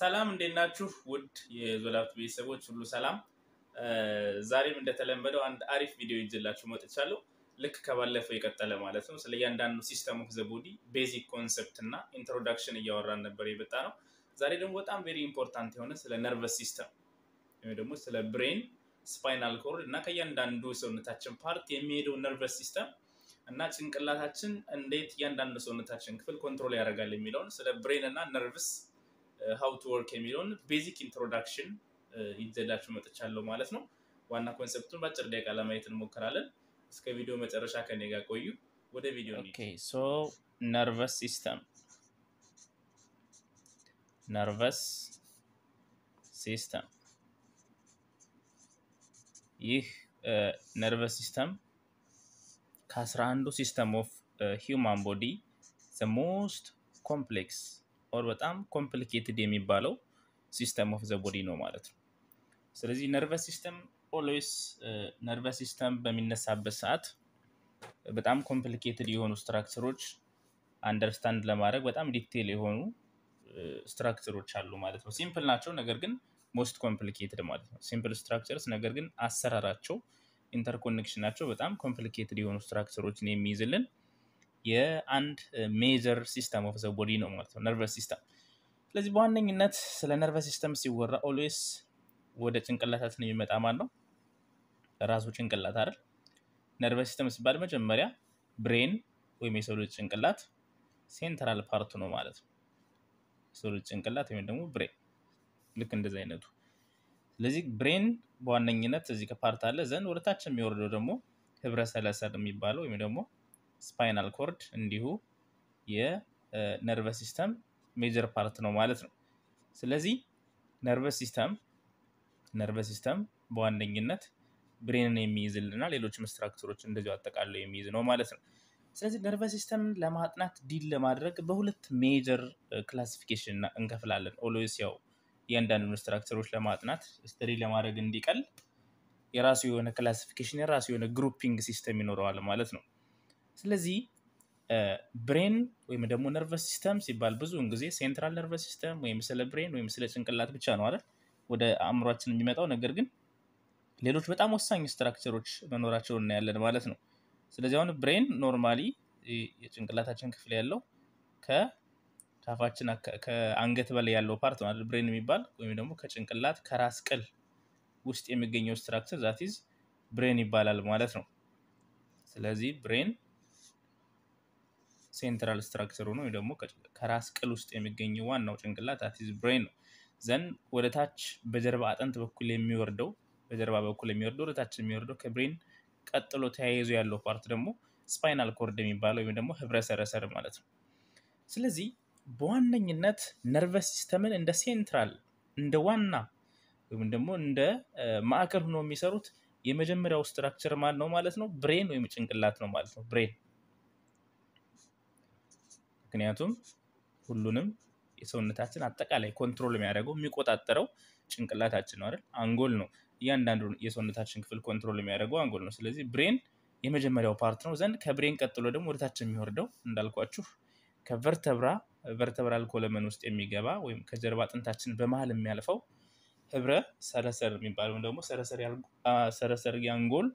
ሰላም እንዴት ናችሁ? ውድ የዞላፕት ቤተሰቦች ሁሉ ሰላም። ዛሬም እንደተለመደው አንድ አሪፍ ቪዲዮ ይዤላችሁ መጥቻለሁ። ልክ ከባለፈው የቀጠለ ማለት ነው። ስለ እያንዳንዱ ሲስተም ኦፍ ዘ ቦዲ ቤዚክ ኮንሰፕት እና ኢንትሮዳክሽን እያወራን ነበር የመጣ ነው። ዛሬ ደግሞ በጣም ቬሪ ኢምፖርታንት የሆነ ስለ ነርቨስ ሲስተም ወይም ደግሞ ስለ ብሬን፣ ስፓይናል ኮርድ እና ከእያንዳንዱ ሰውነታችን ፓርት የሚሄደው ነርቨስ ሲስተም እና ጭንቅላታችን እንዴት እያንዳንዱ ሰውነታችን ክፍል ኮንትሮል ያደርጋል የሚለውን ስለ ብሬን እና ነርቭስ ሀው ቱ ወርክ የሚለውን ቤዚክ ኢንትሮዳክሽን ይዘላችሁ መጥቻለሁ ማለት ነው። ዋና ኮንሰፕቱን በአጭር ደቂቃ ለማየት እንሞክራለን። እስከ ቪዲዮ መጨረሻ ከኔ ጋር ቆዩ። ወደ ቪዲዮ ሶ ነርቨስ ሲስተም ነርቨስ ሲስተም ይህ ነርቨስ uh, ሲስተም ከአስራ አንዱ ሲስተም ኦፍ ሂውማን ቦዲ ዘ ሞስት ኮምፕሌክስ ኦር በጣም ኮምፕሊኬትድ የሚባለው ሲስተም ኦፍ ዘ ቦዲ ነው ማለት ነው። ስለዚህ ነርቨስ ሲስተም ኦልዌይስ ነርቨስ ሲስተም በሚነሳበት ሰዓት በጣም ኮምፕሊኬትድ የሆኑ ስትራክቸሮች አንደርስታንድ ለማድረግ በጣም ዲቴል የሆኑ ስትራክቸሮች አሉ ማለት ነው። ሲምፕል ናቸው፣ ነገር ግን ሞስት ኮምፕሊኬትድ ማለት ነው። ሲምፕል ስትራክቸርስ፣ ነገር ግን አሰራራቸው ኢንተርኮኔክሽናቸው በጣም ኮምፕሊኬትድ የሆኑ ስትራክቸሮችን የሚይዝልን የአንድ ሜጀር ሲስተም ኦፍ ዘ ቦዲ ነው ማለት ነው ነርቨስ ሲስተም። ስለዚህ በዋነኝነት ስለ ነርቨስ ሲስተም ሲወራ ኦልዌስ ወደ ጭንቅላታችን የሚመጣ ማለት ነው ራሱ ጭንቅላት አይደል። ነርቨስ ሲስተም ሲባል መጀመሪያ ብሬን ወይም የሰው ልጅ ጭንቅላት ሴንትራል ፓርቱ ነው ማለት ነው። የሰው ልጅ ጭንቅላት ወይም ደግሞ ብሬን ልክ እንደዚህ አይነቱ። ስለዚህ ብሬን በዋነኝነት እዚህ ከፓርት አለ ዘንድ ወደታች የሚወርደው ደግሞ ህብረ ሰለሰል የሚባለው ወይም ደግሞ ስፓይናል ኮርድ እንዲሁ የነርቨስ ሲስተም ሜጀር ፓርት ነው ማለት ነው። ስለዚህ ነርቨስ ሲስተም ነርቨስ ሲስተም በዋነኝነት ብሬንን የሚይዝልና ሌሎችም ስትራክቸሮች እንደዚሁ አጠቃለው የሚይዝ ነው ማለት ነው። ስለዚህ ነርቨስ ሲስተም ለማጥናት ዲል ለማድረግ በሁለት ሜጀር ክላሲፊኬሽን እንከፍላለን። ኦሎስ ያው እያንዳንዱን ስትራክቸሮች ለማጥናት ስተዲ ለማድረግ እንዲቀል የራሱ የሆነ ክላሲፊኬሽን የራሱ የሆነ ግሩፒንግ ሲስተም ይኖረዋል ማለት ነው። ስለዚህ ብሬን ወይም ደግሞ ነርቨስ ሲስተም ሲባል ብዙውን ጊዜ ሴንትራል ነርቨስ ሲስተም ወይም ስለ ብሬን ወይም ስለ ጭንቅላት ብቻ ነው አይደል ወደ አእምሯችን የሚመጣው ነገር ግን ሌሎች በጣም ወሳኝ ስትራክቸሮች መኖራቸውን እናያለን ማለት ነው። ስለዚህ አሁን ብሬን ኖርማሊ የጭንቅላታችን ክፍል ያለው ከታፋችን ከአንገት በላይ ያለው ፓርት ማለት ብሬን የሚባል ወይም ደግሞ ከጭንቅላት ከራስ ቅል ውስጥ የሚገኘው ስትራክቸር ዛቲዝ ብሬን ይባላል ማለት ነው። ስለዚህ ብሬን ሴንትራል ስትራክቸር ነው ወይ ደግሞ ከራስ ቅል ውስጥ የሚገኘ ዋናው ጭንቅላት አቲዝ ብሬን ነው። ዘን ወደ ታች በጀርባ አጠንት በኩል የሚወርደው በጀርባ በኩል የሚወርደው ወደ ታች የሚወርደው ከብሬን ቀጥሎ ተያይዞ ያለው ፓርት ደግሞ ስፓይናል ኮርድ የሚባለው ወይም ደግሞ ህብረ ሰረሰር ማለት ነው። ስለዚህ በዋነኝነት ነርቨስ ሲስተምን እንደ ሴንትራል እንደ ዋና ወይም ደግሞ እንደ ማዕከል ሆኖ የሚሰሩት የመጀመሪያው ስትራክቸር ማን ነው ማለት ነው? ብሬን ወይም ጭንቅላት ነው ማለት ነው ብሬን ምክንያቱም ሁሉንም የሰውነታችን አጠቃላይ ኮንትሮል የሚያደርገው የሚቆጣጠረው ጭንቅላታችን ነው አይደል? አንጎል ነው። እያንዳንዱ የሰውነታችን ክፍል ኮንትሮል የሚያደርገው አንጎል ነው። ስለዚህ ብሬን የመጀመሪያው ፓርት ነው ዘንድ ከብሬን ቀጥሎ ደግሞ ወደታችን የሚወርደው እንዳልኳችሁ ከቨርተብራ ቨርተብራል ኮለመን ውስጥ የሚገባ ወይም ከጀርባ አጥንታችን በመሀል የሚያልፈው ህብረ ሰረሰር የሚባለው ደግሞ ሰረሰር የአንጎል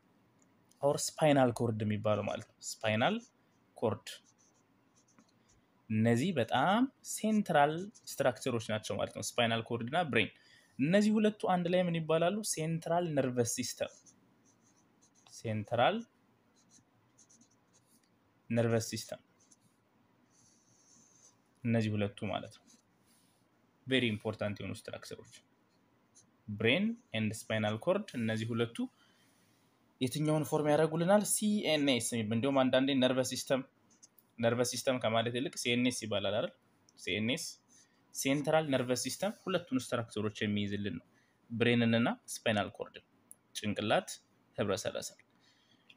ኦር ስፓይናል ኮርድ የሚባለው ማለት ነው። ስፓይናል ኮርድ እነዚህ በጣም ሴንትራል ስትራክቸሮች ናቸው ማለት ነው። ስፓይናል ኮርድ እና ብሬን፣ እነዚህ ሁለቱ አንድ ላይ ምን ይባላሉ? ሴንትራል ነርቨስ ሲስተም ሴንትራል ነርቨስ ሲስተም እነዚህ ሁለቱ ማለት ነው። ቬሪ ኢምፖርታንት የሆኑ ስትራክቸሮች ብሬን ኤንድ ስፓይናል ኮርድ፣ እነዚህ ሁለቱ የትኛውን ፎርም ያደርጉልናል? ሲኤንኤስ እንዲሁም አንዳንዴ ነርቨስ ሲስተም ነርቨስ ሲስተም ከማለት ይልቅ ሲኤንኤስ ይባላል አይደል? ሲኤንኤስ ሴንትራል ነርቨስ ሲስተም ሁለቱን ስትራክቸሮች የሚይዝልን ነው። ብሬንንና ስፓይናል ኮርድን ጭንቅላት ህብረሰረሰል።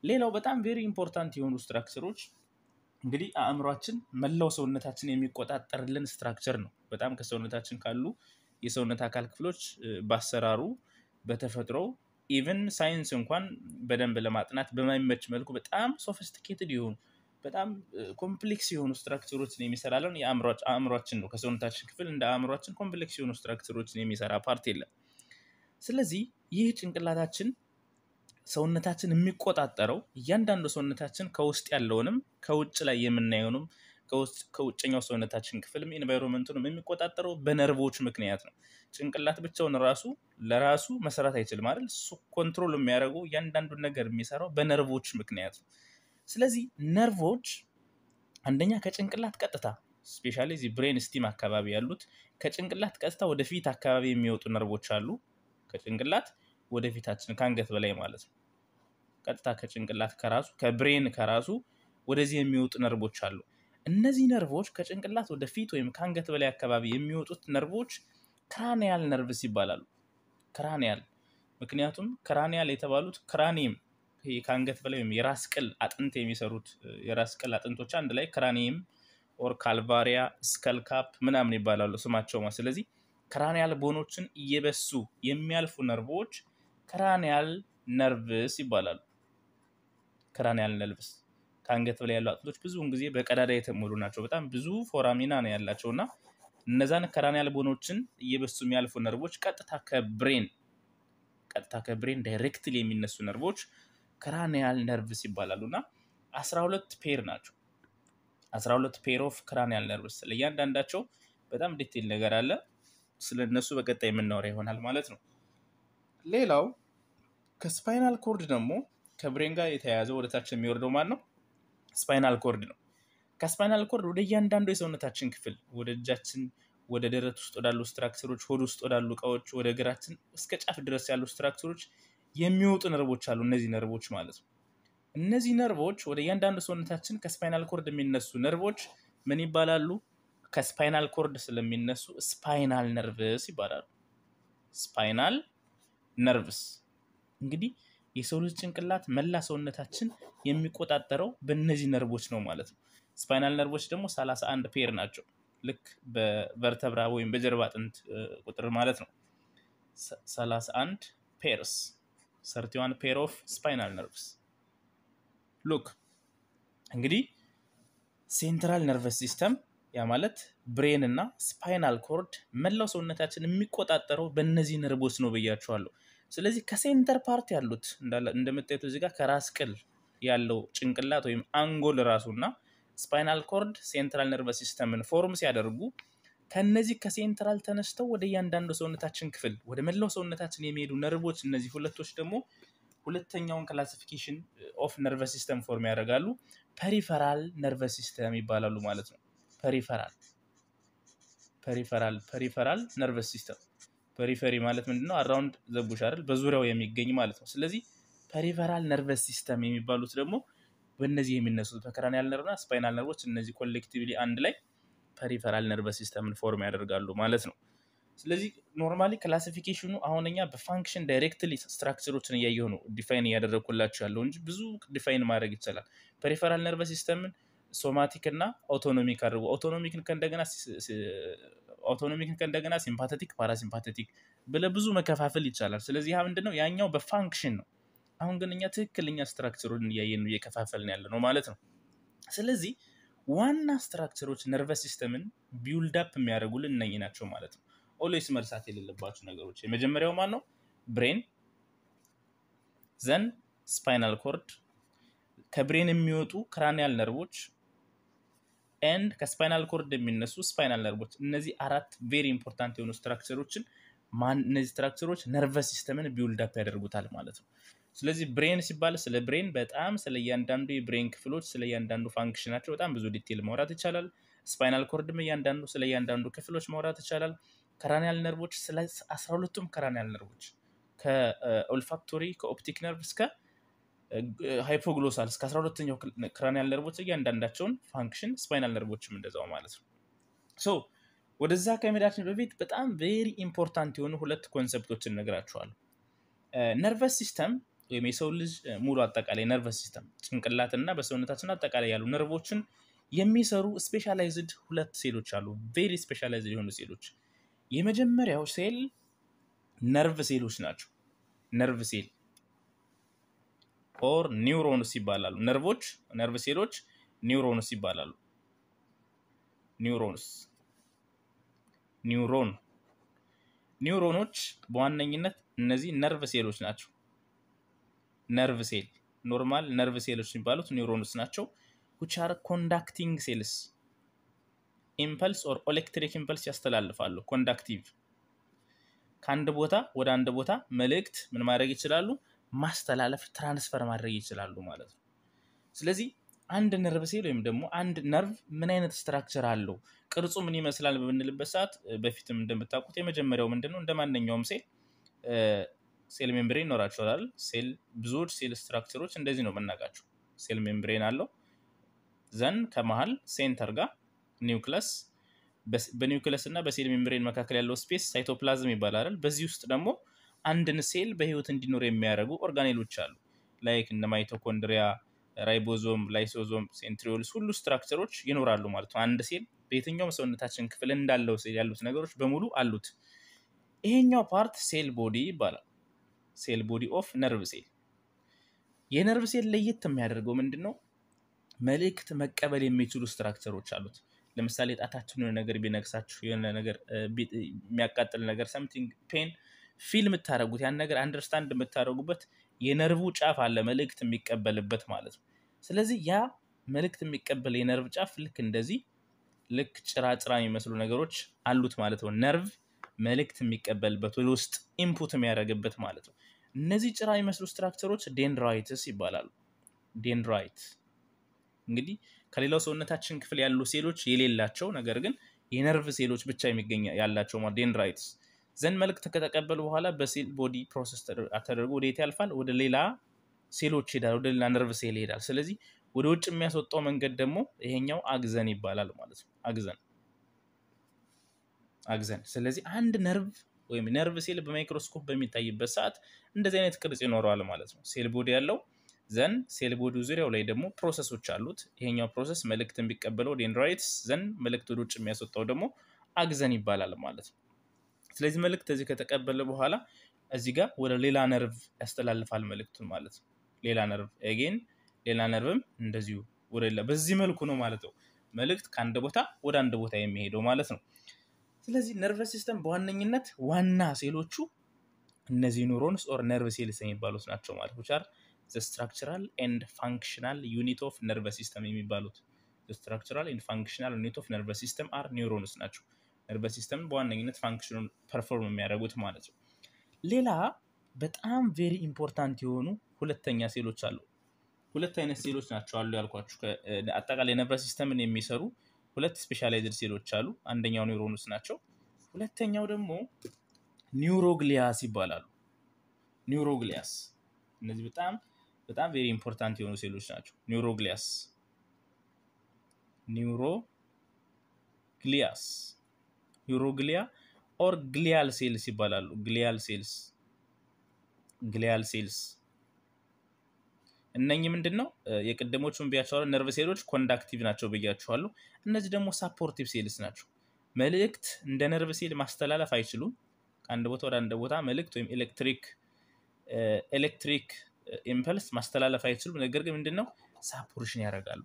ሌላው በጣም ቬሪ ኢምፖርታንት የሆኑ ስትራክቸሮች እንግዲህ አእምሯችን መላው ሰውነታችን የሚቆጣጠርልን ስትራክቸር ነው። በጣም ከሰውነታችን ካሉ የሰውነት አካል ክፍሎች በአሰራሩ በተፈጥሮ ኢቨን ሳይንስ እንኳን በደንብ ለማጥናት በማይመች መልኩ በጣም ሶፊስቲኬትድ የሆኑ በጣም ኮምፕሌክስ የሆኑ ስትራክቸሮችን የሚሰራ ለን የአእምሯችን ነው። ከሰውነታችን ክፍል እንደ አእምሯችን ኮምፕሌክስ የሆኑ ስትራክቸሮችን የሚሰራ ፓርት የለም። ስለዚህ ይህ ጭንቅላታችን ሰውነታችን የሚቆጣጠረው እያንዳንዱ ሰውነታችን ከውስጥ ያለውንም ከውጭ ላይ የምናየውንም ከውጭኛው ሰውነታችን ክፍልም ኤንቫይሮንመንቱንም የሚቆጣጠረው በነርቮች ምክንያት ነው። ጭንቅላት ብቻውን ራሱ ለራሱ መሰራት አይችልም አይደል? እሱ ኮንትሮል የሚያደርገው እያንዳንዱን ነገር የሚሰራው በነርቮች ምክንያት ነው። ስለዚህ ነርቮች አንደኛ ከጭንቅላት ቀጥታ ስፔሻሊ እዚህ ብሬን ስቲም አካባቢ ያሉት ከጭንቅላት ቀጥታ ወደፊት አካባቢ የሚወጡ ነርቮች አሉ። ከጭንቅላት ወደፊታችን ከአንገት በላይ ማለት ነው። ቀጥታ ከጭንቅላት ከራሱ ከብሬን ከራሱ ወደዚህ የሚወጡ ነርቦች አሉ። እነዚህ ነርቮች ከጭንቅላት ወደፊት ወይም ከአንገት በላይ አካባቢ የሚወጡት ነርቮች ክራኒያል ነርቭስ ይባላሉ። ክራኒያል ምክንያቱም ክራኒያል የተባሉት ክራኒየም ከአንገት በላይ ወይም የራስ ቅል አጥንት የሚሰሩት የራስ ቅል አጥንቶች አንድ ላይ ክራኒየም ኦር ካልቫሪያ ስከልካፕ ምናምን ይባላሉ ስማቸው ማ ስለዚህ ክራኒያል ቦኖችን እየበሱ የሚያልፉ ነርቮች ክራኒያል ነርቭስ ይባላሉ። ክራኒያል ነርቭስ ከአንገት በላይ ያሉ አጥንቶች ብዙውን ጊዜ በቀዳዳ የተሞሉ ናቸው። በጣም ብዙ ፎራሚና ነው ያላቸው እና እነዛን ክራኒያል ቦኖችን እየበሱ የሚያልፉ ነርቦች ቀጥታ ከብሬን ቀጥታ ከብሬን ዳይሬክትሊ የሚነሱ ነርቦች ክራኒያል ነርቭስ ይባላሉ እና አስራ ሁለት ፔር ናቸው። አስራ ሁለት ፔር ኦፍ ክራኒያል ነርቭስ እያንዳንዳቸው በጣም ዲቴል ነገር አለ። ስለ እነሱ በቀጣይ የምናወራ ይሆናል ማለት ነው። ሌላው ከስፓይናል ኮርድ ደግሞ ከብሬን ጋር የተያያዘ ወደታችን የሚወርደው ማለት ነው ስፓይናል ኮርድ ነው። ከስፓይናል ኮርድ ወደ እያንዳንዱ የሰውነታችን ክፍል ወደ እጃችን፣ ወደ ደረት ውስጥ ወዳሉ ስትራክቸሮች፣ ሆድ ውስጥ ወዳሉ እቃዎች፣ ወደ እግራችን እስከ ጫፍ ድረስ ያሉ ስትራክቸሮች የሚወጡ ነርቦች አሉ። እነዚህ ነርቦች ማለት ነው። እነዚህ ነርቮች ወደ እያንዳንዱ ሰውነታችን ከስፓይናል ኮርድ የሚነሱ ነርቮች ምን ይባላሉ? ከስፓይናል ኮርድ ስለሚነሱ ስፓይናል ነርቭስ ይባላሉ። ስፓይናል ነርቭስ እንግዲህ የሰው ልጅ ጭንቅላት መላ ሰውነታችን የሚቆጣጠረው በእነዚህ ነርቦች ነው ማለት ነው። ስፓይናል ነርቦች ደግሞ ሰላሳ አንድ ፔር ናቸው። ልክ በቨርተብራ ወይም በጀርባ አጥንት ቁጥር ማለት ነው። ሰላሳ አንድ ፔርስ ሰርቲዋን ፔር ኦፍ ስፓይናል ነርቭስ ሉክ እንግዲህ ሴንትራል ነርቨስ ሲስተም ያ ማለት ብሬን እና ስፓይናል ኮርድ መላው ሰውነታችን የሚቆጣጠረው በእነዚህ ነርቦች ነው ብያቸዋለሁ። ስለዚህ ከሴንተር ፓርት ያሉት እንደምታዩት እዚህ ከራስ ቅል ያለው ጭንቅላት ወይም አንጎል ራሱና ስፓይናል ኮርድ ሴንትራል ነርቨስ ሲስተምን ፎርም ሲያደርጉ ከነዚህ ከሴንትራል ተነስተው ወደ እያንዳንዱ ሰውነታችን ክፍል ወደ መላው ሰውነታችን የሚሄዱ ነርቦች እነዚህ ሁለቶች ደግሞ ሁለተኛውን ክላሲፊኬሽን ኦፍ ነርቨስ ሲስተም ፎርም ያደርጋሉ። ፐሪፈራል ነርቨስ ሲስተም ይባላሉ ማለት ነው። ፐሪፈራል ፐሪፈራል ፐሪፈራል ነርቨስ ሲስተም ፐሪፈሪ ማለት ምንድን ነው? አራውንድ ዘቡሽ አይደል? በዙሪያው የሚገኝ ማለት ነው። ስለዚህ ፐሪፈራል ነርቨስ ሲስተም የሚባሉት ደግሞ በእነዚህ የሚነሱት በክራኒያል ነርቭና ስፓይናል ነርቮች እነዚህ ኮሌክቲቭሊ አንድ ላይ ፐሪፈራል ነርቨስ ሲስተምን ፎርም ያደርጋሉ ማለት ነው። ስለዚህ ኖርማሊ ክላሲፊኬሽኑ አሁን በፋንክሽን ዳይሬክትሊ ስትራክቸሮችን እያየሁ ነው ዲፋይን እያደረግኩላቸው ያለው እንጂ ብዙ ዲፋይን ማድረግ ይቻላል። ፐሪፈራል ነርቨ ሲስተምን ሶማቲክ እና አውቶኖሚክ አድርጉ አውቶኖሚክን ከእንደገና አውቶኖሚክን ከእንደገና ሲምፓተቲክ፣ ፓራሲምፓተቲክ ብለ ብዙ መከፋፈል ይቻላል። ስለዚህ ያ ምንድነው ያኛው በፋንክሽን ነው። አሁን ግን እኛ ትክክለኛ ስትራክቸሩን እያየን እየከፋፈልን ያለ ነው ማለት ነው። ስለዚህ ዋና ስትራክቸሮች ነርቨስ ሲስተምን አፕ የሚያደርጉልን እነኚህ ናቸው ማለት ነው። ኦልዌይስ መርሳት የሌለባቸው ነገሮች የመጀመሪያው ማን ነው? ብሬን፣ ዘን ስፓይናል ኮርድ፣ ከብሬን የሚወጡ ክራኒያል ነርቮች ኤንድ ከስፓይናል ኮርድ የሚነሱ ስፓይናል ነርቮች። እነዚህ አራት ቬሪ ኢምፖርታንት የሆኑ ስትራክቸሮችን እነዚህ ስትራክቸሮች ነርቨስ ሲስተምን አፕ ያደርጉታል ማለት ነው። ስለዚህ ብሬን ሲባል ስለ ብሬን በጣም ስለ እያንዳንዱ የብሬን ክፍሎች ስለ እያንዳንዱ ፋንክሽናቸው በጣም ብዙ ዲቴል ማውራት ይቻላል። ስፓይናል ኮርድም እያንዳንዱ ስለ እያንዳንዱ ክፍሎች ማውራት ይቻላል። ከራኒያል ነርቦች ስለ አስራ ሁለቱም ከራኒያል ነርቦች ከኦልፋክቶሪ ከኦፕቲክ ነርቭ እስከ ሃይፖግሎሳል እስከ አስራ ሁለተኛው ክራኒያል ነርቦች እያንዳንዳቸውን ፋንክሽን ስፓይናል ነርቦችም እንደዛው ማለት ነው። ሶ ወደዛ ከመሄዳችን በፊት በጣም ቬሪ ኢምፖርታንት የሆኑ ሁለት ኮንሰፕቶችን እነግራችኋለሁ። ነርቨስ ሲስተም ወይም የሰው ልጅ ሙሉ አጠቃላይ ነርቨስ ሲስተም ጭንቅላት ጭንቅላትና በሰውነታችን አጠቃላይ ያሉ ነርቮችን የሚሰሩ ስፔሻላይዝድ ሁለት ሴሎች አሉ። ቬሪ ስፔሻላይዝድ የሆኑ ሴሎች። የመጀመሪያው ሴል ነርቭ ሴሎች ናቸው። ነርቭ ሴል ኦር ኒውሮንስ ይባላሉ። ነርቮች ነርቭ ሴሎች ኒውሮንስ ይባላሉ። ኒውሮንስ ኒውሮን ኒውሮኖች በዋነኝነት እነዚህ ነርቭ ሴሎች ናቸው። ነርቭ ሴል ኖርማል ነርቭ ሴሎች የሚባሉት ኒውሮንስ ናቸው ዊች አር ኮንዳክቲንግ ሴልስ ኢምፐልስ ኦር ኦሌክትሪክ ኢምፐልስ ያስተላልፋሉ። ኮንዳክቲቭ ከአንድ ቦታ ወደ አንድ ቦታ መልእክት ምን ማድረግ ይችላሉ? ማስተላለፍ ትራንስፈር ማድረግ ይችላሉ ማለት ነው። ስለዚህ አንድ ነርቭ ሴል ወይም ደግሞ አንድ ነርቭ ምን አይነት ስትራክቸር አለው፣ ቅርጹ ምን ይመስላል በምንልበት ሰዓት በፊትም እንደምታውቁት የመጀመሪያው ምንድነው ነው እንደ ማንኛውም ሴል ሴል ሜምብሬ ይኖራቸዋል። ሴል ብዙ ሴል ስትራክቸሮች እንደዚህ ነው የምናውቃቸው። ሴል ሜምብሬን አለው ዘን ከመሀል ሴንተር ጋር ኒውክለስ በኒውክለስ እና በሴል ሜምብሬን መካከል ያለው ስፔስ ሳይቶፕላዝም ይባላል። በዚህ ውስጥ ደግሞ አንድን ሴል በህይወት እንዲኖር የሚያደርጉ ኦርጋኔሎች አሉ። ላይክ እነ ማይቶኮንድሪያ፣ ራይቦዞም፣ ላይሶዞም፣ ሴንትሪዮልስ ሁሉ ስትራክቸሮች ይኖራሉ ማለት ነው። አንድ ሴል በየትኛውም ሰውነታችን ክፍል እንዳለው ያሉት ነገሮች በሙሉ አሉት። ይሄኛው ፓርት ሴል ቦዲ ይባላል። ሴል ቦዲ ኦፍ ነርቭ ሴል። የነርቭ ሴል ለየት የሚያደርገው ምንድን ነው? መልእክት መቀበል የሚችሉ ስትራክቸሮች አሉት። ለምሳሌ ጣታችን የሆነ ነገር ቢነግሳችሁ፣ የሆነ ነገር የሚያቃጥል ነገር ሰምቲንግ ፔን ፊል የምታደረጉት ያን ነገር አንደርስታንድ የምታደረጉበት የነርቭ ጫፍ አለ መልእክት የሚቀበልበት ማለት ነው። ስለዚህ ያ መልእክት የሚቀበል የነርቭ ጫፍ ልክ እንደዚህ ልክ ጭራጭራ የሚመስሉ ነገሮች አሉት ማለት ነው ነርቭ መልእክት የሚቀበልበት ወደ ውስጥ ኢንፑት የሚያደርግበት ማለት ነው። እነዚህ ጭራ የሚመስሉ ስትራክቸሮች ዴንድራይትስ ይባላሉ። ዴንድራይት እንግዲህ ከሌላው ሰውነታችን ክፍል ያሉ ሴሎች የሌላቸው ነገር ግን የነርቭ ሴሎች ብቻ የሚገኝ ያላቸው ማለት ዴንድራይትስ ዘንድ መልእክት ከተቀበሉ በኋላ በሴል ቦዲ ፕሮሰስ ተደርጎ ወደ የት ያልፋል? ወደ ሌላ ሴሎች ይሄዳል። ወደ ሌላ ነርቭ ሴል ይሄዳል። ስለዚህ ወደ ውጭ የሚያስወጣው መንገድ ደግሞ ይሄኛው አግዘን ይባላል ማለት ነው። አግዘን አግዘን። ስለዚህ አንድ ነርቭ ወይም ነርቭ ሴል በማይክሮስኮፕ በሚታይበት ሰዓት እንደዚህ አይነት ቅርጽ ይኖረዋል ማለት ነው። ሴል ቦዲ ያለው ዘን ሴል ቦዲ ዙሪያው ላይ ደግሞ ፕሮሰሶች አሉት። ይሄኛው ፕሮሰስ መልእክት የሚቀበለው ዴንድራይትስ ዘን መልእክት ወደ ውጭ የሚያስወጣው ደግሞ አግዘን ይባላል ማለት ነው። ስለዚህ መልእክት እዚህ ከተቀበለ በኋላ እዚ ጋር ወደ ሌላ ነርቭ ያስተላልፋል መልእክቱን ማለት ነው። ሌላ ነርቭ ኤጌን ሌላ ነርቭም እንደዚሁ ወደ በዚህ መልኩ ነው ማለት ነው መልእክት ከአንድ ቦታ ወደ አንድ ቦታ የሚሄደው ማለት ነው። ስለዚህ ነርቨስ ሲስተም በዋነኝነት ዋና ሴሎቹ እነዚህ ኑሮንስ ኦር ነርቭ ሴልስ የሚባሉት ናቸው ማለት ቻር ስትራክቸራል ኤንድ ፋንክሽናል ዩኒት ኦፍ ነርቨስ ሲስተም የሚባሉት ስትራክቸራል ኤንድ ፋንክሽናል ዩኒት ኦፍ ነርቨስ ሲስተም አር ኒውሮንስ ናቸው። ነርቨስ ሲስተም በዋነኝነት ፋንክሽኑን ፐርፎርም የሚያደርጉት ማለት ነው። ሌላ በጣም ቬሪ ኢምፖርታንት የሆኑ ሁለተኛ ሴሎች አሉ። ሁለት አይነት ሴሎች ናቸው አሉ ያልኳችሁ አጠቃላይ ነርቨስ ሲስተምን የሚሰሩ ሁለት ስፔሻላይዝድ ሴሎች አሉ። አንደኛው ኒውሮንስ ናቸው። ሁለተኛው ደግሞ ኒውሮግሊያስ ይባላሉ። ኒውሮግሊያስ እነዚህ በጣም በጣም ቬሪ ኢምፖርታንት የሆኑ ሴሎች ናቸው። ኒውሮግሊያስ ግሊያስ ኒውሮግሊያ ኦር ግሊያል ሴልስ ይባላሉ። ግሊያል ሴልስ ግሊያል ሴልስ እነኚህ ምንድን ነው የቅድሞቹን ብያቸዋለሁ፣ ነርቭ ሴሎች ኮንዳክቲቭ ናቸው ብያቸዋለሁ። እነዚህ ደግሞ ሳፖርቲቭ ሴልስ ናቸው። መልእክት እንደ ነርቭ ሴል ማስተላለፍ አይችሉም። ከአንድ ቦታ ወደ አንድ ቦታ መልእክት ወይም ኤሌክትሪክ ኤሌክትሪክ ኢምፐልስ ማስተላለፍ አይችሉም። ነገር ግን ምንድነው ሳፖርሽን ያደርጋሉ።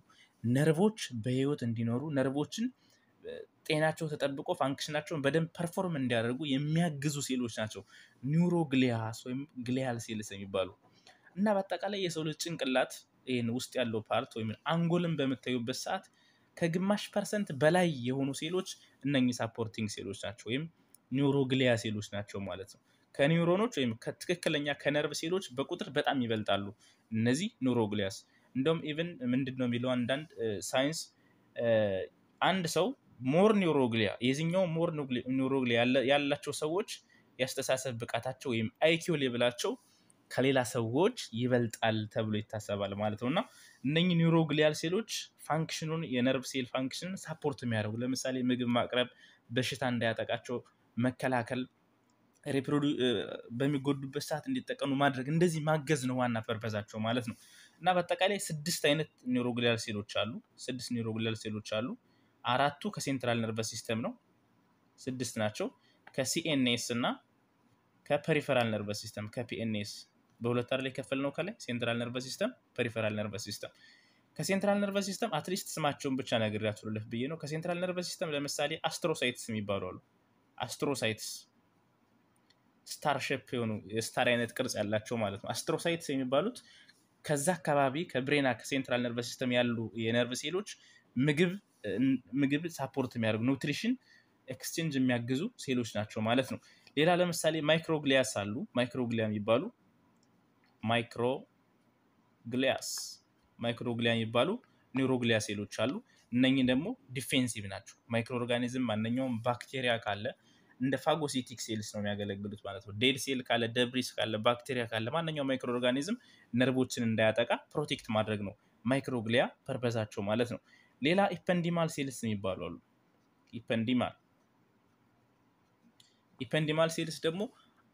ነርቮች በህይወት እንዲኖሩ ነርቮችን ጤናቸው ተጠብቆ ፋንክሽናቸውን በደንብ ፐርፎርም እንዲያደርጉ የሚያግዙ ሴሎች ናቸው ኒውሮግሊያስ ወይም ግሊያል ሴልስ የሚባሉ እና በአጠቃላይ የሰው ልጅ ጭንቅላት ይህን ውስጥ ያለው ፓርት ወይም አንጎልን በምታዩበት ሰዓት ከግማሽ ፐርሰንት በላይ የሆኑ ሴሎች እነኚህ ሳፖርቲንግ ሴሎች ናቸው ወይም ኒውሮግሊያ ሴሎች ናቸው ማለት ነው። ከኒውሮኖች ወይም ትክክለኛ ከነርቭ ሴሎች በቁጥር በጣም ይበልጣሉ እነዚህ ኒውሮግሊያስ። እንደውም ኢቨን ምንድን ነው የሚለው አንዳንድ ሳይንስ አንድ ሰው ሞር ኒውሮግሊያ የዚኛው ሞር ኒውሮግሊያ ያላቸው ሰዎች ያስተሳሰብ ብቃታቸው ወይም አይኪው ሌብላቸው ከሌላ ሰዎች ይበልጣል ተብሎ ይታሰባል ማለት ነው እና እነኚህ ኒውሮግሊያል ሴሎች ፋንክሽኑን የነርቭ ሴል ፋንክሽንን ሳፖርት የሚያደርጉ ለምሳሌ ምግብ ማቅረብ፣ በሽታ እንዳያጠቃቸው መከላከል፣ በሚጎዱበት ሰዓት እንዲጠቀሙ ማድረግ፣ እንደዚህ ማገዝ ነው ዋና ፐርፐዛቸው ማለት ነው እና በአጠቃላይ ስድስት አይነት ኒውሮግሊያል ሴሎች አሉ። ስድስት ኒውሮግሊያል ሴሎች አሉ። አራቱ ከሴንትራል ነርቨስ ሲስተም ነው፣ ስድስት ናቸው። ከሲኤንኤስ እና ከፐሪፈራል ነርቨስ ሲስተም ከፒኤንኤስ በሁለት አር ላይ ከፈል ነው ከላይ ሴንትራል ነርቨስ ሲስተም፣ ፐሪፈራል ነርቨስ ሲስተም። ከሴንትራል ነርቨስ ሲስተም አትሊስት ስማቸውን ብቻ ነገር ልለፍ ብዬ ነው። ከሴንትራል ነርቨስ ሲስተም ለምሳሌ አስትሮሳይትስ የሚባሉ አሉ። አስትሮሳይትስ ስታር የሆኑ የስታር አይነት ቅርጽ ያላቸው ማለት ነው። አስትሮሳይትስ የሚባሉት ከዛ አካባቢ ከብሬና ከሴንትራል ነርቨስ ሲስተም ያሉ የነርቭ ሴሎች ምግብ ምግብ ሳፖርት የሚያደርጉ ኑትሪሽን ኤክስቼንጅ የሚያግዙ ሴሎች ናቸው ማለት ነው። ሌላ ለምሳሌ ማይክሮግሊያስ አሉ። ማይክሮግሊያ የሚባሉ ማይክሮ ግሊያ የሚባሉ ግሊያ ሴሎች አሉ። እነኚህ ደግሞ ዲፌንሲቭ ናቸው። ማይክሮ ኦርጋኒዝም ማንኛውም ባክቴሪያ ካለ እንደ ፋጎሲቲክ ሴልስ ነው የሚያገለግሉት ማለት ነው። ዴድ ሴል ካለ፣ ደብሪስ ካለ፣ ባክቴሪያ ካለ ማንኛውም ማይክሮ ኦርጋኒዝም ነርቮችን እንዳያጠቃ ፕሮቴክት ማድረግ ነው ማይክሮግሊያ ፐርፐዛቸው ማለት ነው። ሌላ ኢፐንዲማል ሴልስ የሚባሉ አሉ። ኢፐንዲማል ኢፐንዲማል ሴልስ ደግሞ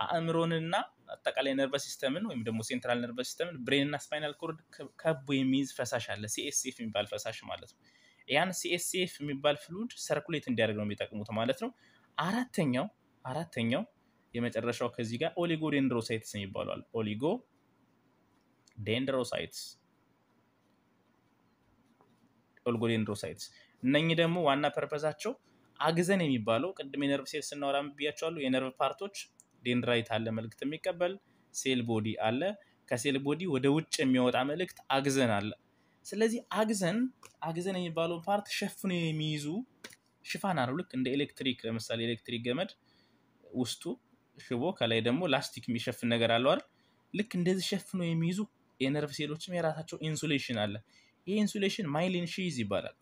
አእምሮንና አጠቃላይ ነርቨስ ሲስተምን ወይም ደግሞ ሴንትራል ነርቨስ ሲስተምን ብሬን እና ስፓይናል ኮርድ ከቦ የሚይዝ ፈሳሽ አለ፣ ሲኤስኤፍ የሚባል ፈሳሽ ማለት ነው። ያን ሲኤስኤፍ የሚባል ፍሉድ ሰርኩሌት እንዲያደርግ ነው የሚጠቅሙት ማለት ነው። አራተኛው አራተኛው የመጨረሻው ከዚህ ጋር ኦሊጎ ዴንድሮሳይትስ የሚባሏል ኦሊጎ ዴንድሮሳይትስ ኦሊጎ ዴንድሮሳይትስ እነኚህ ደግሞ ዋና ፐርፐዛቸው አግዘን የሚባለው ቅድም የነርቭ ሴል ስናወራ ብያቸዋሉ የነርቭ ፓርቶች ዴንድራይት አለ መልእክት የሚቀበል ሴል ቦዲ አለ። ከሴል ቦዲ ወደ ውጭ የሚወጣ መልእክት አግዘን አለ። ስለዚህ አግዘን አግዘን የሚባለው ፓርት ሸፍኖ የሚይዙ ሽፋን አለው። ልክ እንደ ኤሌክትሪክ ለምሳሌ ኤሌክትሪክ ገመድ ውስጡ ሽቦ ከላይ ደግሞ ላስቲክ የሚሸፍን ነገር አለው አይደል? ልክ እንደዚህ ሸፍኖ የሚይዙ የነርቭ ሴሎችም የራሳቸው ኢንሱሌሽን አለ። ይሄ ኢንሱሌሽን ማይሊን ሺዝ ይባላል።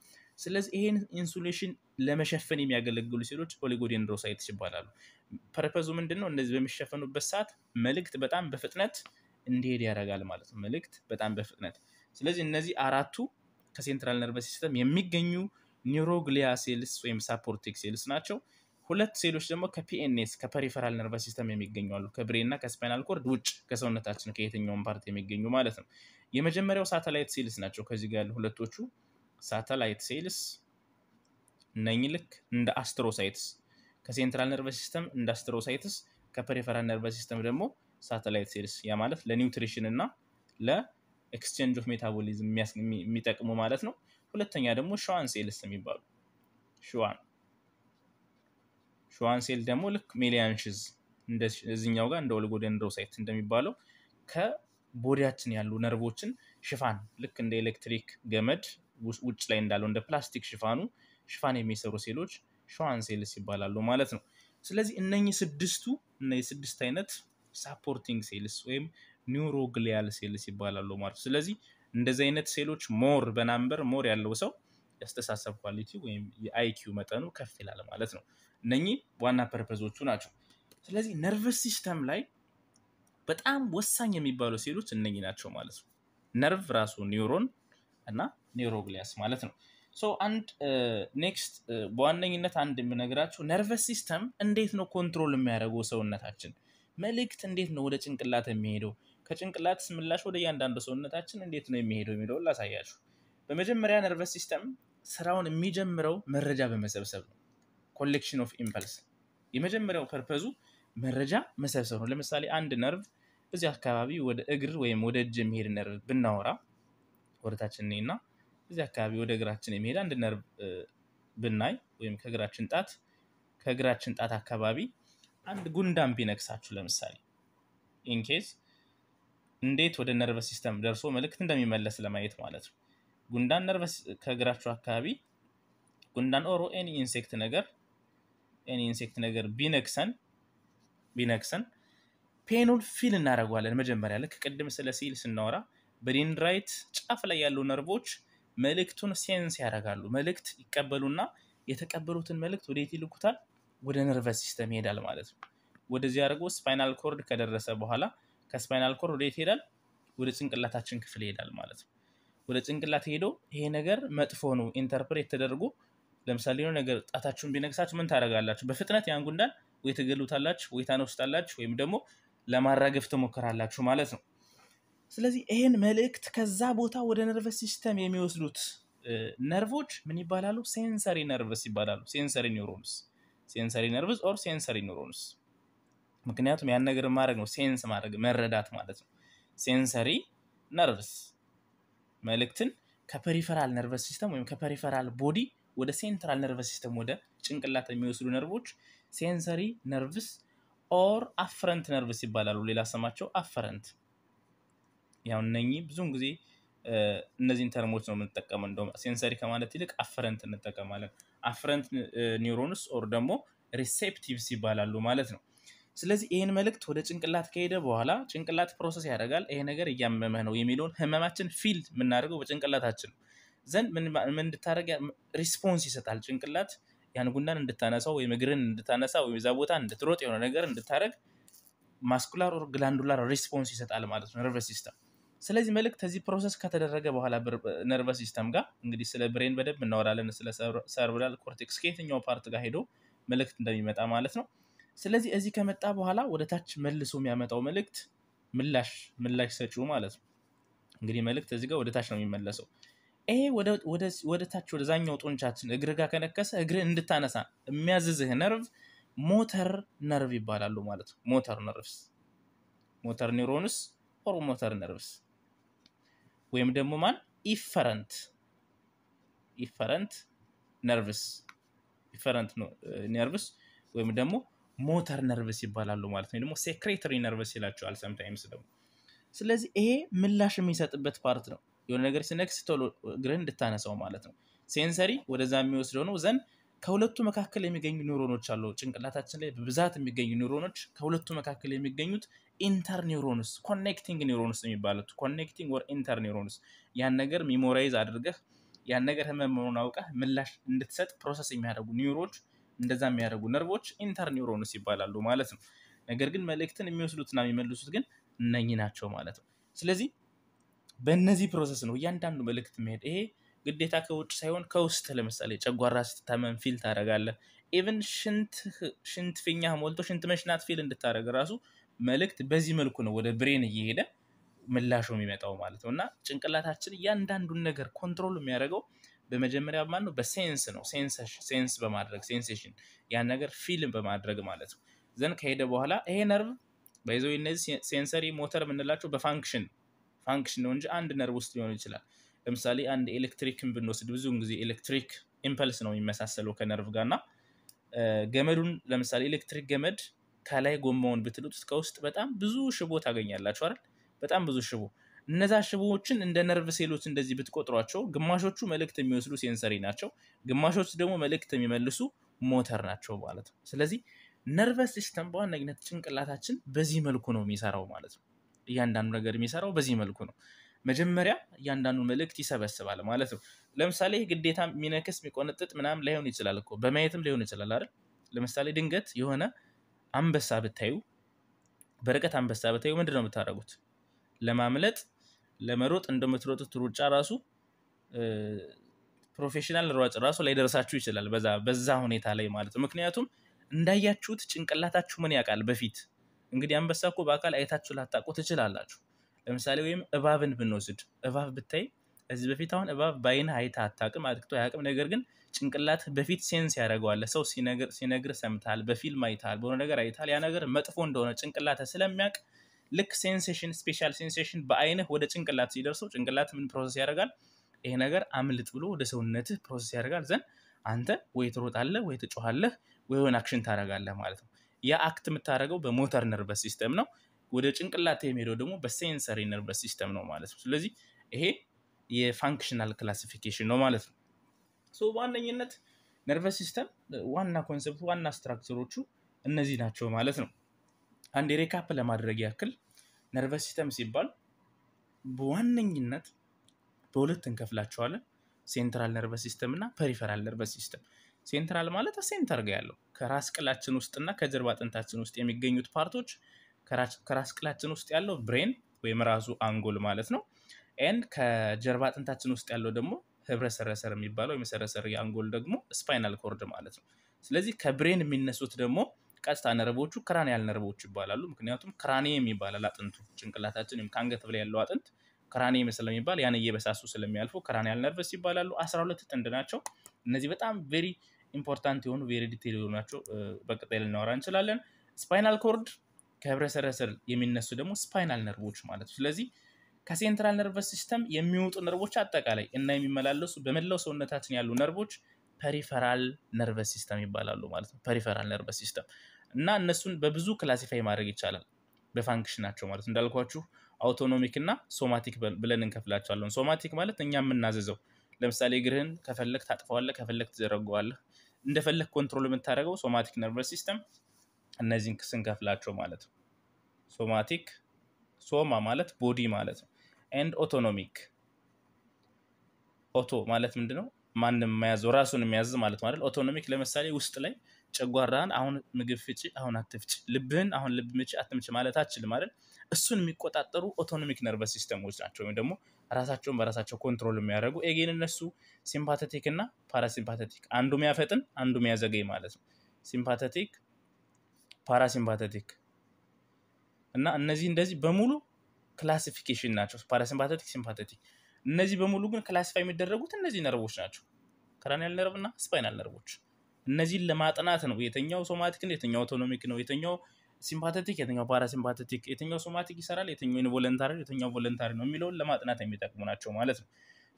ስለዚህ ይሄን ኢንሱሌሽን ለመሸፈን የሚያገለግሉ ሴሎች ኦሊጎዴንድሮሳይትስ ይባላሉ። ፐርፐዙ ምንድን ነው? እነዚህ በሚሸፈኑበት ሰዓት መልእክት በጣም በፍጥነት እንዲሄድ ያደርጋል ማለት ነው። መልእክት በጣም በፍጥነት ስለዚህ እነዚህ አራቱ ከሴንትራል ነርቨስ ሲስተም የሚገኙ ኒውሮግሊያ ሴልስ ወይም ሳፖርቲክ ሴልስ ናቸው። ሁለት ሴሎች ደግሞ ከፒኤንኤስ ከፐሪፈራል ነርቨስ ሲስተም የሚገኙ አሉ። ከብሬ እና ከስፓይናል ኮርድ ውጭ ከሰውነታችን ከየትኛውም ፓርት የሚገኙ ማለት ነው። የመጀመሪያው ሳተላይት ሴልስ ናቸው። ከዚህ ጋር ያሉ ሁለቶቹ ሳተላይት ሴልስ እነኚህ ልክ እንደ አስትሮሳይትስ ከሴንትራል ነርቨስ ሲስተም እንደ አስትሮሳይትስ ከፐሪፈራል ነርቨስ ሲስተም ደግሞ ሳተላይት ሴልስ ያ ማለት ለኒውትሪሽን እና ለኤክስቼንጅ ኦፍ ሜታቦሊዝም የሚጠቅሙ ማለት ነው። ሁለተኛ ደግሞ ሸዋን ሴልስ የሚባሉ ሸዋን ሸዋን ሴል ደግሞ ልክ ሜሊያንሽዝ እዚኛው ጋር እንደ ኦልጎደንድሮሳይት እንደሚባለው ከቦዲያችን ያሉ ነርቮችን ሽፋን ልክ እንደ ኤሌክትሪክ ገመድ ውጭ ላይ እንዳለው እንደ ፕላስቲክ ሽፋኑ ሽፋን የሚሰሩ ሴሎች ሸዋን ሴልስ ይባላሉ ማለት ነው። ስለዚህ እነኚህ ስድስቱ እና የስድስት አይነት ሳፖርቲንግ ሴልስ ወይም ኒውሮግሊያል ሴልስ ይባላሉ ማለት ነው። ስለዚህ እንደዚህ አይነት ሴሎች ሞር በናምበር ሞር ያለው ሰው የአስተሳሰብ ኳሊቲ ወይም የአይኪዩ መጠኑ ከፍ ይላል ማለት ነው። እነኚህ ዋና ፐርፐዞቹ ናቸው። ስለዚህ ነርቨስ ሲስተም ላይ በጣም ወሳኝ የሚባሉ ሴሎች እነኚህ ናቸው ማለት ነው። ነርቭ ራሱ ኒውሮን እና ኒውሮግሊያስ ማለት ነው። ሶ አንድ ኔክስት በዋነኝነት አንድ የምነግራችሁ ነርቨስ ሲስተም እንዴት ነው ኮንትሮል የሚያደርገው ሰውነታችን መልእክት እንዴት ነው ወደ ጭንቅላት የሚሄደው ከጭንቅላት ምላሽ ወደ እያንዳንዱ ሰውነታችን እንዴት ነው የሚሄደው የሚለውን ላሳያችሁ በመጀመሪያ ነርቨስ ሲስተም ስራውን የሚጀምረው መረጃ በመሰብሰብ ነው ኮሌክሽን ኦፍ ኢምፐልስ የመጀመሪያው ፐርፐዙ መረጃ መሰብሰብ ነው ለምሳሌ አንድ ነርቭ እዚህ አካባቢ ወደ እግር ወይም ወደ እጅ የሚሄድ ነርቭ ብናወራ ወደታችን እና እዚህ አካባቢ ወደ እግራችን የሚሄድ አንድ ነርቭ ብናይ ወይም ከእግራችን ጣት ከእግራችን ጣት አካባቢ አንድ ጉንዳን ቢነክሳችሁ ለምሳሌ ኢንኬዝ እንዴት ወደ ነርቨስ ሲስተም ደርሶ መልእክት እንደሚመለስ ለማየት ማለት ነው። ጉንዳን ነርቨስ ከእግራችሁ አካባቢ ጉንዳን ኦሮ ኤኒ ኢንሴክት ነገር ኤኒ ኢንሴክት ነገር ቢነክሰን ቢነክሰን ፔኑን ፊል እናደረጓለን መጀመሪያ ልክ ቅድም ስለ ሲል ስናወራ በዲንድራይት ጫፍ ላይ ያሉ ነርቮች መልእክቱን ሴንስ ያደርጋሉ። መልእክት ይቀበሉና የተቀበሉትን መልእክት ወደት ይልኩታል? ወደ ነርቨስ ሲስተም ይሄዳል ማለት ነው። ወደዚህ አድርጎ ስፓይናል ኮርድ ከደረሰ በኋላ ከስፓይናል ኮርድ ወዴት ይሄዳል? ወደ ጭንቅላታችን ክፍል ይሄዳል ማለት ነው። ወደ ጭንቅላት ሄዶ ይሄ ነገር መጥፎ ነው ኢንተርፕሬት ተደርጎ ለምሳሌ ነገር ጣታችሁን ቢነግሳችሁ ምን ታደረጋላችሁ በፍጥነት ያን ወይ ትገሉታላችሁ፣ ወይ ታነሱታላችሁ፣ ወይም ደግሞ ለማራገፍ ትሞክራላችሁ ማለት ነው። ስለዚህ ይሄን መልእክት ከዛ ቦታ ወደ ነርቨስ ሲስተም የሚወስዱት ነርቮች ምን ይባላሉ? ሴንሰሪ ነርቭስ ይባላሉ። ሴንሰሪ ኒውሮንስ፣ ሴንሰሪ ነርቭስ ኦር ሴንሰሪ ኒውሮንስ። ምክንያቱም ያን ነገር ማድረግ ነው፣ ሴንስ ማድረግ መረዳት ማለት ነው። ሴንሰሪ ነርቭስ መልእክትን ከፐሪፈራል ነርቨስ ሲስተም ወይም ከፐሪፈራል ቦዲ ወደ ሴንትራል ነርቨስ ሲስተም ወደ ጭንቅላት የሚወስዱ ነርቮች ሴንሰሪ ነርቭስ ኦር አፈረንት ነርቭስ ይባላሉ። ሌላ ሰማቸው አፈረንት ያው እነኚህ ብዙን ጊዜ እነዚህን ተርሞች ነው የምንጠቀመው። እንደውም ሴንሰሪ ከማለት ይልቅ አፈረንት እንጠቀማለን። አፈረንት ኒውሮንስ ኦር ደግሞ ሪሴፕቲቭስ ይባላሉ ማለት ነው። ስለዚህ ይህን መልእክት ወደ ጭንቅላት ከሄደ በኋላ ጭንቅላት ፕሮሰስ ያደርጋል። ይሄ ነገር እያመመህ ነው የሚለውን ህመማችን ፊል የምናደርገው በጭንቅላታችን ዘንድ ምን እንድታደርግ ሪስፖንስ ይሰጣል። ጭንቅላት ያን ጉናን እንድታነሳው ወይም እግርን እንድታነሳ ወይም እዛ ቦታ እንድትሮጥ የሆነ ነገር እንድታደርግ ማስኩላር ኦር ግላንዱላር ሪስፖንስ ይሰጣል ማለት ነው ነርቨስ ሲስተም ስለዚህ መልእክት ከዚህ ፕሮሰስ ከተደረገ በኋላ ነርቨስ ሲስተም ጋር እንግዲህ ስለ ብሬን በደንብ እናወራለን። ስለ ሰርብራል ኮርቴክስ ከየትኛው ፓርት ጋር ሄዶ መልእክት እንደሚመጣ ማለት ነው። ስለዚህ እዚህ ከመጣ በኋላ ወደ ታች መልሶ የሚያመጣው መልእክት ምላሽ ምላሽ ሰጪው ማለት ነው። እንግዲህ መልእክት እዚህ ጋር ወደ ታች ነው የሚመለሰው። ይሄ ወደ ታች ወደዛኛው ጡንቻችን እግር ጋር ከነከሰ እግር እንድታነሳ የሚያዝዝህ ነርቭ ሞተር ነርቭ ይባላሉ ማለት ነው። ሞተር ነርቭስ ሞተር ኒሮንስ ኦር ሞተር ነርቭስ ወይም ደግሞ ማን ኢፈረንት ኢፈረንት ነርቭስ ኢፈረንት ነርቭስ ወይም ደግሞ ሞተር ነርቭስ ይባላሉ ማለት ነው። ደግሞ ሴክሬተሪ ነርቭስ ይላቸዋል ሰምታይምስ ደግሞ። ስለዚህ ይሄ ምላሽ የሚሰጥበት ፓርት ነው። የሆነ ነገር ሲነክስ ቶሎ እግርህ እንድታነሳው ማለት ነው። ሴንሰሪ ወደዛ የሚወስደው ነው ዘንድ ከሁለቱ መካከል የሚገኙ ኒውሮኖች አሉ። ጭንቅላታችን ላይ በብዛት የሚገኙ ኒውሮኖች ከሁለቱ መካከል የሚገኙት ኢንተር ኒውሮንስ ኮኔክቲንግ ኒውሮንስ የሚባሉት ኮኔክቲንግ ወር ኢንተር ኒውሮንስ ያን ነገር ሚሞራይዝ አድርገህ ያን ነገር ህመም መሆኑን አውቀህ ምላሽ እንድትሰጥ ፕሮሰስ የሚያደርጉ ኒውሮች እንደዛ የሚያደርጉ ነርቮች ኢንተር ኒውሮንስ ይባላሉ ማለት ነው። ነገር ግን መልእክትን የሚወስዱትና የሚመልሱት ግን እነኚህ ናቸው ማለት ነው። ስለዚህ በእነዚህ ፕሮሰስ ነው እያንዳንዱ መልእክት መሄድ ይሄ ግዴታ ከውጭ ሳይሆን ከውስጥ ለምሳሌ ጨጓራ ስትታመም ፊል ታደርጋለህ። ኢቨን ሽንት ፊኛ ሞልቶ ሽንት መሽናት ፊል እንድታደረግ ራሱ መልእክት በዚህ መልኩ ነው ወደ ብሬን እየሄደ ምላሹ የሚመጣው ማለት ነው። እና ጭንቅላታችን እያንዳንዱን ነገር ኮንትሮል የሚያደርገው በመጀመሪያ ማን ነው? በሴንስ ነው። ሴንስ በማድረግ ሴንሴሽን፣ ያን ነገር ፊልም በማድረግ ማለት ነው። ዘን ከሄደ በኋላ ይሄ ነርቭ ባይዘው እነዚህ ሴንሰሪ ሞተር የምንላቸው በፋንክሽን ፋንክሽን ነው እንጂ አንድ ነርቭ ውስጥ ሊሆን ይችላል። ለምሳሌ አንድ ኤሌክትሪክን ብንወስድ ብዙውን ጊዜ ኤሌክትሪክ ኢምፐልስ ነው የሚመሳሰለው ከነርቭ ጋር እና ገመዱን ለምሳሌ ኤሌክትሪክ ገመድ ከላይ ጎማውን ብትሉት ውስጥ በጣም ብዙ ሽቦ ታገኛላችሁ አይደል? በጣም ብዙ ሽቦ። እነዛ ሽቦዎችን እንደ ነርቭ ሴሎች እንደዚህ ብትቆጥሯቸው ግማሾቹ መልእክት የሚወስዱ ሴንሰሪ ናቸው፣ ግማሾቹ ደግሞ መልእክት የሚመልሱ ሞተር ናቸው ማለት ነው። ስለዚህ ነርቨ ሲስተም በዋነኝነት ጭንቅላታችን በዚህ መልኩ ነው የሚሰራው ማለት ነው። እያንዳንዱ ነገር የሚሰራው በዚህ መልኩ ነው። መጀመሪያ እያንዳንዱ መልእክት ይሰበስባል ማለት ነው። ለምሳሌ ይህ ግዴታ የሚነክስ የሚቆነጥጥ ምናምን ላይሆን ይችላል እኮ በማየትም ሊሆን ይችላል አይደል? ለምሳሌ ድንገት የሆነ አንበሳ ብታዩ፣ በርቀት አንበሳ ብታዩ ምንድን ነው የምታደርጉት? ለማምለጥ ለመሮጥ እንደምትሮጡት ሩጫ ራሱ ፕሮፌሽናል ሯጭ ራሱ ላይደርሳችሁ ይችላል በዛ ሁኔታ ላይ ማለት ነው። ምክንያቱም እንዳያችሁት ጭንቅላታችሁ ምን ያውቃል በፊት እንግዲህ አንበሳ እኮ በአካል አይታችሁ ላታውቁ ትችላላችሁ። ለምሳሌ ወይም እባብን ብንወስድ እባብ ብታይ እዚህ በፊት አሁን እባብ በአይን አይተህ አታውቅም፣ አጥቅቶ አያውቅም። ነገር ግን ጭንቅላት በፊት ሴንስ ያደርገዋል። ሰው ሲነግር ሰምታል በፊልም አይታል በሆነ ነገር አይታል። ያ ነገር መጥፎ እንደሆነ ጭንቅላተ ስለሚያውቅ ልክ ሴንሴሽን ስፔሻል ሴንሴሽን በአይንህ ወደ ጭንቅላት ሲደርሰው ጭንቅላት ምን ፕሮሰስ ያደርጋል? ይሄ ነገር አምልጥ ብሎ ወደ ሰውነትህ ፕሮሰስ ያደርጋል ዘን አንተ ወይ ትሮጣለህ፣ ወይ ትጮሃለህ፣ ወይ የሆነ አክሽን ታደርጋለህ ማለት ነው። ያ አክት የምታደርገው በሞተር ነርቨስ ሲስተም ነው። ወደ ጭንቅላት የሚሄደው ደግሞ በሴንሰሪ ነርቨስ ሲስተም ነው ማለት ነው። ስለዚህ ይሄ የፋንክሽናል ክላሲፊኬሽን ነው ማለት ነው። በዋነኝነት ነርቨስ ሲስተም ዋና ኮንሰፕት፣ ዋና ስትራክቸሮቹ እነዚህ ናቸው ማለት ነው። አንድ ሬካፕ ለማድረግ ያክል ነርቨስ ሲስተም ሲባል በዋነኝነት በሁለት እንከፍላቸዋለን። ሴንትራል ነርቨስ ሲስተም እና ፐሪፈራል ነርቨስ ሲስተም። ሴንትራል ማለት ሴንተር ጋ ያለው ከራስ ቅላችን ውስጥና ከጀርባ አጥንታችን ውስጥ የሚገኙት ፓርቶች ከራስ ቅላችን ውስጥ ያለው ብሬን ወይም ራሱ አንጎል ማለት ነው። ኤንድ ከጀርባ አጥንታችን ውስጥ ያለው ደግሞ ህብረ ሰረሰር የሚባለው የመሰረሰር የአንጎል ደግሞ ስፓይናል ኮርድ ማለት ነው። ስለዚህ ከብሬን የሚነሱት ደግሞ ቀጥታ ነርቦቹ ክራኒያል ነርቦች ይባላሉ። ምክንያቱም ክራኒየም ይባላል አጥንቱ ጭንቅላታችን ወይም ከአንገት በላይ ያለው አጥንት ክራኒየም ስለሚባል ያን እየበሳሱ ስለሚያልፉ ክራኒያል ነርቭስ ይባላሉ። አስራ ሁለት ጥንድ ናቸው። እነዚህ በጣም ቬሪ ኢምፖርታንት የሆኑ ቬሪ ዲቴል የሆኑ ናቸው። በቀጣይ ልናወራ እንችላለን። ስፓይናል ኮርድ ከህብረሰረ ስር የሚነሱ ደግሞ ስፓይናል ነርቮች ማለት ነው። ስለዚህ ከሴንትራል ነርቨስ ሲስተም የሚወጡ ነርቮች አጠቃላይ እና የሚመላለሱ በመላው ሰውነታችን ያሉ ነርቮች ፐሪፈራል ነርቨስ ሲስተም ይባላሉ ማለት ነው። ፐሪፈራል ነርቨስ ሲስተም እና እነሱን በብዙ ክላሲፋይ ማድረግ ይቻላል በፋንክሽናቸው ማለት እንዳልኳችሁ አውቶኖሚክ እና ሶማቲክ ብለን እንከፍላቸዋለን። ሶማቲክ ማለት እኛ የምናዘዘው ለምሳሌ እግርህን ከፈለግ ታጥፈዋለህ፣ ከፈለግ ትዘረገዋለህ፣ እንደፈለግ ኮንትሮል የምታደርገው ሶማቲክ ነርቨስ ሲስተም እነዚህን ስንከፍላቸው ማለት ነው። ሶማቲክ ሶማ ማለት ቦዲ ማለት ነው። ኤንድ ኦቶኖሚክ ኦቶ ማለት ምንድን ነው? ማንም የሚያዘው ራሱን የሚያዝ ማለት ማለት። ኦቶኖሚክ ለምሳሌ ውስጥ ላይ ጨጓራህን አሁን ምግብ ፍጭ፣ አሁን አትፍጭ፣ ልብህን አሁን ልብ ምጭ፣ አትምጭ ማለት አችልም ማለት እሱን የሚቆጣጠሩ ኦቶኖሚክ ነርቨስ ሲስተሞች ናቸው። ወይም ደግሞ ራሳቸውን በራሳቸው ኮንትሮል የሚያደርጉ ኤጌን እነሱ ሲምፓተቲክ እና ፓራሲምፓተቲክ አንዱ የሚያፈጥን አንዱ የሚያዘገይ ማለት ነው። ሲምፓተቲክ ፓራሲምፓተቲክ እና እነዚህ እንደዚህ በሙሉ ክላሲፊኬሽን ናቸው፣ ፓራሲምፓተቲክ፣ ሲምፓተቲክ። እነዚህ በሙሉ ግን ክላሲፋይ የሚደረጉት እነዚህ ነርቦች ናቸው፣ ክራኒያል ነርቭ እና ስፓይናል ነርቦች እነዚህን ለማጥናት ነው የትኛው ሶማቲክ ነው፣ የትኛው ኦቶኖሚክ ነው፣ የትኛው ሲምፓተቲክ፣ የትኛው ፓራሲምፓተቲክ፣ የትኛው ሶማቲክ ይሰራል፣ የትኛው ኢንቮለንታሪ፣ የትኛው ቮለንታሪ ነው የሚለውን ለማጥናት የሚጠቅሙ ናቸው ማለት ነው።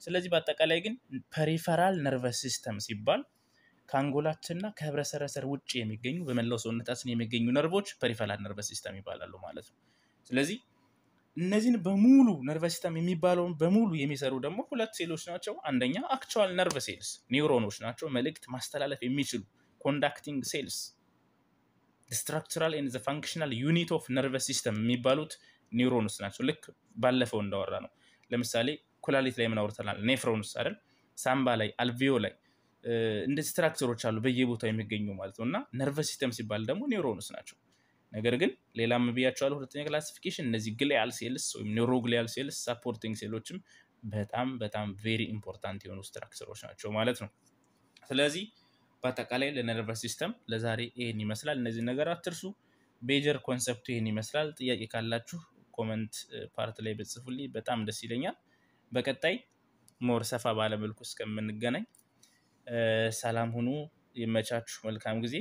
ስለዚህ በአጠቃላይ ግን ፐሪፈራል ነርቨስ ሲስተም ሲባል ከአንጎላችንና ከህብረሰረሰር ውጭ የሚገኙ በመላው ሰውነታችን የሚገኙ ነርቮች ፐሪፈራል ነርቨስ ሲስተም ይባላሉ ማለት ነው። ስለዚህ እነዚህን በሙሉ ነርቨስ ሲስተም የሚባለውን በሙሉ የሚሰሩ ደግሞ ሁለት ሴሎች ናቸው። አንደኛ አክቹዋል ነርቭ ሴልስ ኒውሮኖች ናቸው፣ መልእክት ማስተላለፍ የሚችሉ ኮንዳክቲንግ ሴልስ ስትራክቸራል ኤንድ ፋንክሽናል ዩኒት ኦፍ ነርቨስ ሲስተም የሚባሉት ኒውሮኖስ ናቸው። ልክ ባለፈው እንዳወራ ነው። ለምሳሌ ኩላሊት ላይ ምን አውርተናል? ኔፍሮንስ አይደል? ሳምባ ላይ፣ አልቪዮ ላይ እንደ ስትራክቸሮች አሉ በየቦታው የሚገኙ ማለት ነው። እና ነርቨስ ሲስተም ሲባል ደግሞ ኒውሮንስ ናቸው። ነገር ግን ሌላም ምብያቸዋለ ሁለተኛ ክላሲፊኬሽን እነዚህ ግሊያል ሴልስ ወይም ኒውሮግሊያል ሴልስ ሳፖርቲንግ ሴሎችም በጣም በጣም ቬሪ ኢምፖርታንት የሆኑ ስትራክቸሮች ናቸው ማለት ነው። ስለዚህ በአጠቃላይ ለነርቨስ ሲስተም ለዛሬ ይህን ይመስላል። እነዚህ ነገር አትርሱ። ቤጀር ኮንሰፕቱ ይህን ይመስላል። ጥያቄ ካላችሁ ኮመንት ፓርት ላይ በጽፉልኝ በጣም ደስ ይለኛል። በቀጣይ ሞር ሰፋ ባለመልኩ እስከምንገናኝ ሰላም ሁኑ፣ ይመቻችሁ፣ መልካም ጊዜ።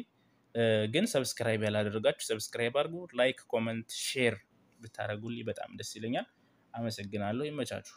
ግን ሰብስክራይብ ያላደረጋችሁ ሰብስክራይብ አድርጉ። ላይክ፣ ኮመንት፣ ሼር ብታደርጉልኝ በጣም ደስ ይለኛል። አመሰግናለሁ። ይመቻችሁ።